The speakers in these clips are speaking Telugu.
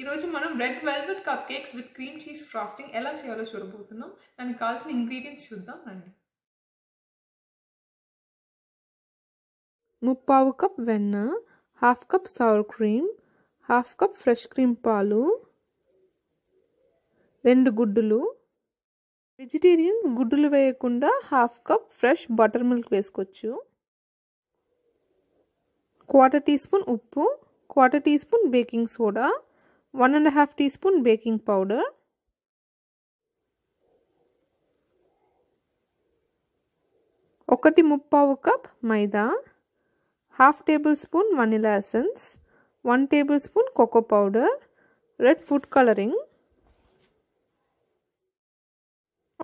ఈరోజు మనం red velvet cupcakes with cream cheese frosting ఎలా చేయాలో చూడబోతున్నాం దానికి కావాల్సిన ఇంగ్రీడియంట్స్ చూద్దాం రండి ముప్పావు కప్ వెన్న half cup sour cream half cup fresh cream పాలు రెండు గుడ్డులు వెజిటేరియన్స్ గుడ్డులు వేయకుండా half cup fresh buttermilk వేసుకోవచ్చు క్వార్టర్ టీ స్పూన్ ఉప్పు quarter teaspoon baking soda one and half teaspoon baking powder ఒకటి ముప్పావు cup maida half tablespoon vanilla essence one tablespoon cocoa powder red food colouring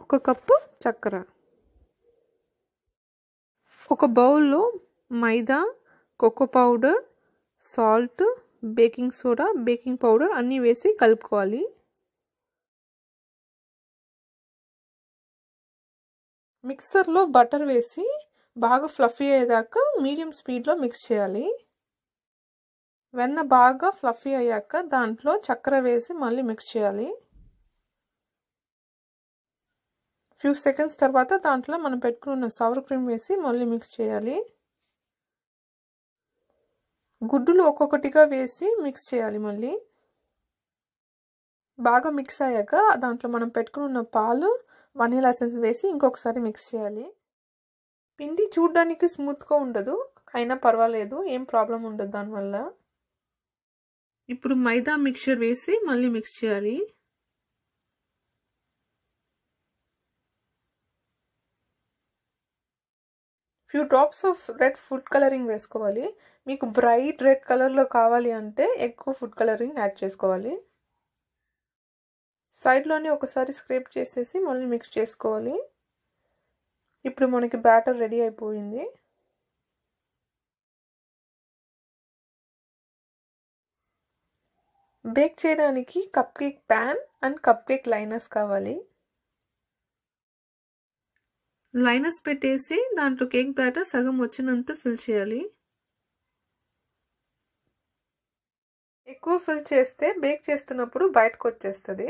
ఒక కప్పు చక్కెర ఒక బౌల్లో maida cocoa powder salt baking soda baking powder అన్నీ వేసి కలుపుకోవాలి మిక్సర్లో బటర్ వేసి బాగా ఫ్లఫీ అయ్యేదాకా మీడియం స్పీడ్లో మిక్స్ చేయాలి వెన్న బాగా ఫ్లఫీ అయ్యాక దాంట్లో చక్కెర వేసి మళ్ళీ మిక్స్ చేయాలి ఫ్యూ సెకండ్స్ తర్వాత దాంట్లో మనం పెట్టుకున్న సవర్ క్రీమ్ వేసి మళ్ళీ మిక్స్ చేయాలి గుడ్డులు ఒక్కొక్కటిగా వేసి మిక్స్ చేయాలి మళ్ళీ బాగా మిక్స్ అయ్యాక దాంట్లో మనం పెట్టుకున్న పాలు వనీలా ఎసెన్స్ వేసి ఇంకొకసారి మిక్స్ చేయాలి పిండి చూడ్డానికి స్మూత్గా ఉండదు అయినా పర్వాలేదు ఏం ప్రాబ్లం ఉండదు దానివల్ల ఇప్పుడు మైదా మిక్చర్ వేసి మళ్ళీ మిక్స్ చేయాలి few drops of red food colouring వేసుకోవాలి మీకు బ్రైట్ రెడ్ కలర్లో కావాలి అంటే ఎక్కువ ఫుడ్ కలరింగ్ యాడ్ చేసుకోవాలి సైడ్లోనే ఒకసారి స్క్రేప్ చేసేసి మళ్ళీ మిక్స్ చేసుకోవాలి ఇప్పుడు మనకి బ్యాటర్ రెడీ అయిపోయింది బేక్ చేయడానికి cupcake pan and cupcake liners కావాలి లైనర్స్ పెట్టేసి దాంట్లో కేక్ బ్యాటర్ సగం వచ్చినంత ఫిల్ చేయాలి ఎక్కువ ఫిల్ చేస్తే బేక్ చేస్తున్నప్పుడు బయటకు వచ్చేస్తుంది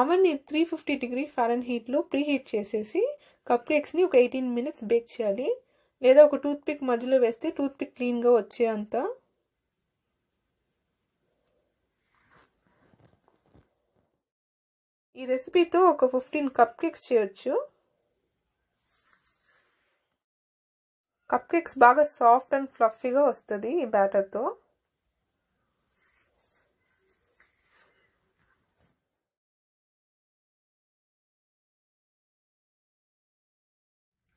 అవన్నీ త్రీ ఫిఫ్టీ డిగ్రీ ఫారెన్ హీట్లో ప్రీ హీట్ చేసేసి కప్ కేక్స్ని ఒక ఎయిటీన్ మినిట్స్ బేక్ చేయాలి లేదా ఒక టూత్ పిక్ మధ్యలో వేస్తే టూత్ పిక్ క్లీన్గా వచ్చే అంత ఈ రెసిపీతో ఒక ఫిఫ్టీన్ కప్ కేక్స్ చేయొచ్చు కప్ కేక్స్ బాగా సాఫ్ట్ అండ్ ఫ్లఫీగా వస్తుంది ఈ బ్యాటర్తో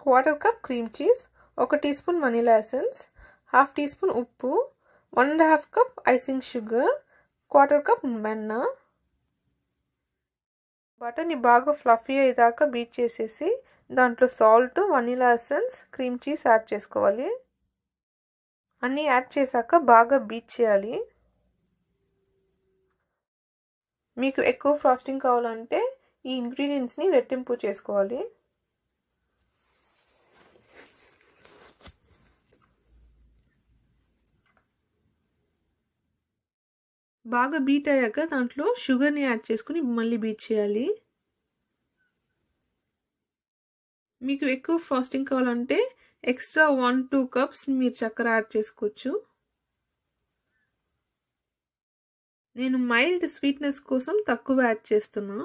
క్వార్టర్ కప్ క్రీమ్ చీజ్ ఒక teaspoon vanilla essence half teaspoon ఉప్పు one and half cup icing sugar quarter cup వెన్న బటర్ని బాగా ఫ్లఫీ అయ్యేదాకా బీట్ చేసేసి దాంట్లో salt vanilla essence cream cheese add చేసుకోవాలి అన్నీ యాడ్ చేశాక బాగా బీట్ చేయాలి మీకు ఎక్కువ ఫ్రాస్టింగ్ కావాలంటే ఈ ఇంగ్రీడియంట్స్ని రెట్టింపు చేసుకోవాలి బాగా బీట్ అయ్యాక దాంట్లో షుగర్ని యాడ్ చేసుకుని మళ్ళీ బీట్ చేయాలి మీకు ఎక్కువ ఫ్రాస్టింగ్ కావాలంటే ఎక్స్ట్రా వన్ టూ కప్స్ మీరు చక్కెర యాడ్ చేసుకోవచ్చు నేను మైల్డ్ స్వీట్నెస్ కోసం తక్కువ యాడ్ చేస్తున్నా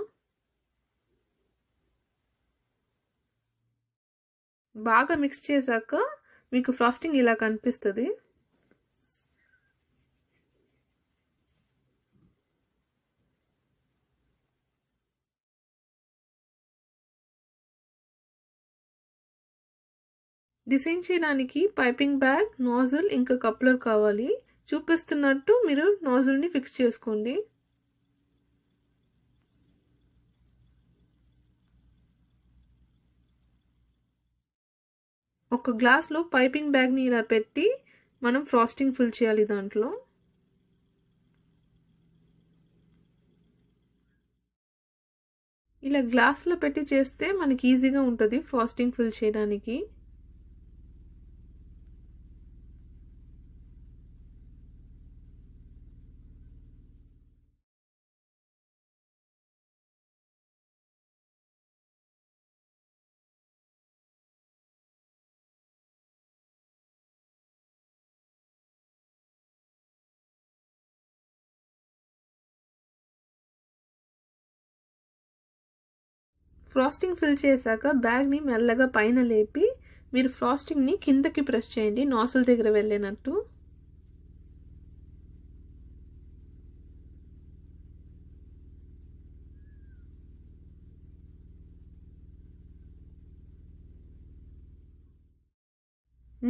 బాగా మిక్స్ చేశాక మీకు ఫ్రాస్టింగ్ ఇలా కనిపిస్తుంది డిజైన్ చేయడానికి పైపింగ్ బ్యాగ్ నాజుల్ ఇంకా కప్లర్ కావాలి చూపిస్తున్నట్టు మీరు నాజుల్ని ఫిక్స్ చేసుకోండి ఒక గ్లాస్లో పైపింగ్ బ్యాగ్ని ఇలా పెట్టి మనం ఫ్రాస్టింగ్ ఫిల్ చేయాలి దాంట్లో ఇలా గ్లాస్లో పెట్టి చేస్తే మనకి ఈజీగా ఉంటుంది ఫ్రాస్టింగ్ ఫిల్ చేయడానికి ఫ్రాస్టింగ్ ఫిల్ చేశాక బ్యాగ్ని మెల్లగా పైన లేపి మీరు ఫ్రాస్టింగ్ని కిందకి ప్రెస్ చేయండి నాసుల దగ్గర వెళ్ళినట్టు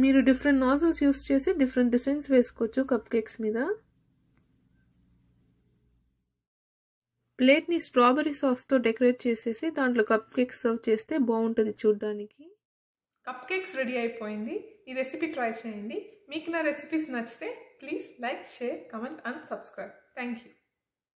మీరు డిఫరెంట్ నాజిల్స్ యూస్ చేసి డిఫరెంట్ డిజైన్స్ వేసుకోవచ్చు కప్ కేక్స్ మీద ప్లేట్ని స్ట్రాబెరీ సాస్తో డెకరేట్ చేసేసి దాంట్లో కప్ కేక్స్ సర్వ్ చేస్తే బాగుంటుంది చూడ్డానికి కప్ కేక్స్ రెడీ అయిపోయింది ఈ రెసిపీ ట్రై చేయండి మీకు నా రెసిపీస్ నచ్చితే please like share comment and subscribe thank you